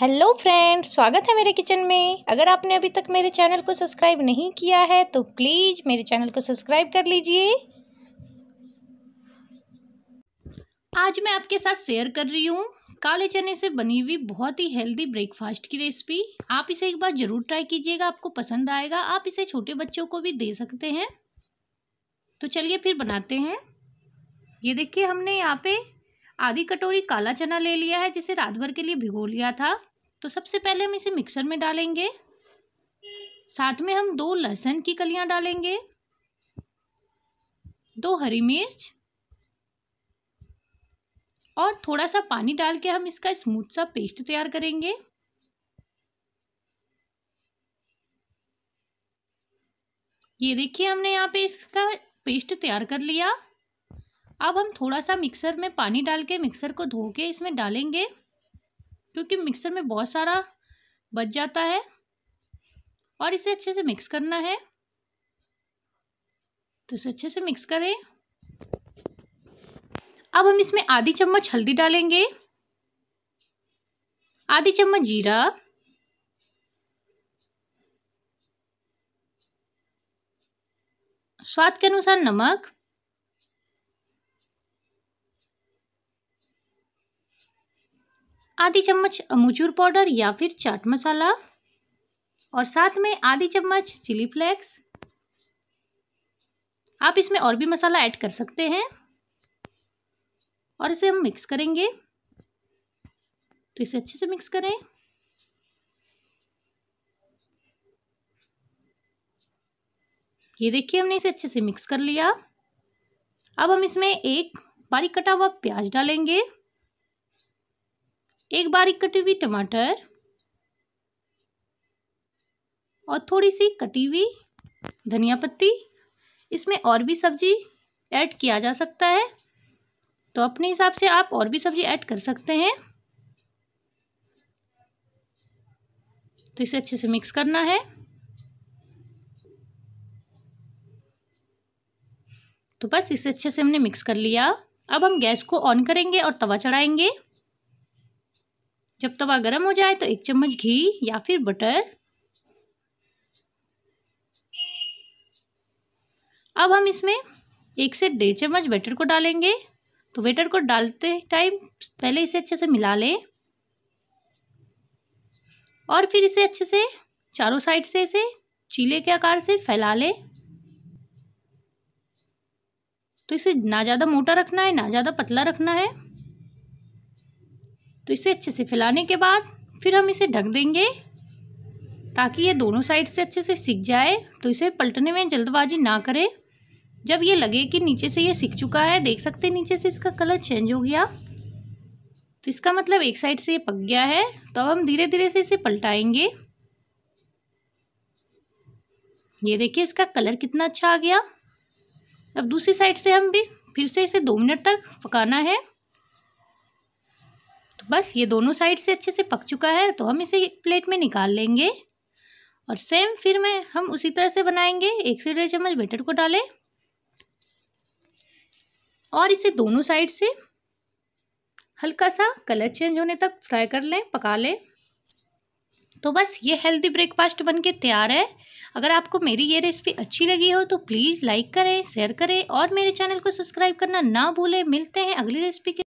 hello friends स्वागत है मेरे किचन में अगर आपने अभी तक मेरे चैनल को सब्सक्राइब नहीं किया है तो प्लीज़ मेरे चैनल को सब्सक्राइब कर लीजिए आज मैं आपके साथ शेयर कर रही हूँ काले चने से बनी हुई बहुत ही हेल्दी ब्रेकफास्ट की रेसिपी आप इसे एक बार ज़रूर ट्राई कीजिएगा आपको पसंद आएगा आप इसे छोटे बच्चों को भी दे सकते हैं तो चलिए फिर बनाते हैं ये देखिए हमने यहाँ पे आधी कटोरी काला चना ले लिया है जिसे रात भर के लिए भिगो लिया था तो सबसे पहले हम इसे मिक्सर में डालेंगे साथ में हम दो लहसुन की कलियां डालेंगे दो हरी मिर्च और थोड़ा सा पानी डाल के हम इसका स्मूथ सा पेस्ट तैयार करेंगे ये देखिए हमने यहाँ पे इसका पेस्ट तैयार कर लिया अब हम थोड़ा सा मिक्सर में पानी डाल के मिक्सर को धो के इसमें डालेंगे क्योंकि मिक्सर में बहुत सारा बच जाता है और इसे अच्छे से मिक्स करना है तो इसे अच्छे से मिक्स करें अब हम इसमें आधी चम्मच हल्दी डालेंगे आधी चम्मच जीरा स्वाद के अनुसार नमक आधी चम्मच अमूचूर पाउडर या फिर चाट मसाला और साथ में आधी चम्मच चिली फ्लेक्स आप इसमें और भी मसाला ऐड कर सकते हैं और इसे हम मिक्स करेंगे तो इसे अच्छे से मिक्स करें ये देखिए हमने इसे अच्छे से मिक्स कर लिया अब हम इसमें एक बारीक कटा हुआ प्याज डालेंगे एक बारीक कटी हुई टमाटर और थोड़ी सी कटी हुई धनिया पत्ती इसमें और भी सब्जी ऐड किया जा सकता है तो अपने हिसाब से आप और भी सब्जी ऐड कर सकते हैं तो इसे अच्छे से मिक्स करना है तो बस इसे अच्छे से हमने मिक्स कर लिया अब हम गैस को ऑन करेंगे और तवा चढ़ाएंगे जब तवा गर्म हो जाए तो एक चम्मच घी या फिर बटर अब हम इसमें एक से डेढ़ चम्मच बैटर को डालेंगे तो बैटर को डालते टाइम पहले इसे अच्छे से मिला लें और फिर इसे अच्छे से चारों साइड से इसे चीले के आकार से फैला लें तो इसे ना ज़्यादा मोटा रखना है ना ज़्यादा पतला रखना है तो इसे अच्छे से फैलाने के बाद फिर हम इसे ढक देंगे ताकि ये दोनों साइड से अच्छे से सीख जाए तो इसे पलटने में जल्दबाजी ना करें जब ये लगे कि नीचे से ये सीख चुका है देख सकते हैं नीचे से इसका कलर चेंज हो गया तो इसका मतलब एक साइड से ये पक गया है तो अब हम धीरे धीरे से इसे पलटाएंगे ये देखिए इसका कलर कितना अच्छा आ गया अब दूसरी साइड से हम भी फिर से इसे दो मिनट तक पकाना है बस ये दोनों साइड से अच्छे से पक चुका है तो हम इसे प्लेट में निकाल लेंगे और सेम फिर में हम उसी तरह से बनाएंगे एक से डेढ़ चम्मच बेटर को डालें और इसे दोनों साइड से हल्का सा कलर चेंज होने तक फ्राई कर लें पका लें तो बस ये हेल्दी ब्रेकफास्ट बनके तैयार है अगर आपको मेरी ये रेसिपी अच्छी लगी हो तो प्लीज़ लाइक करें शेयर करें और मेरे चैनल को सब्सक्राइब करना ना भूलें मिलते हैं अगली रेसिपी के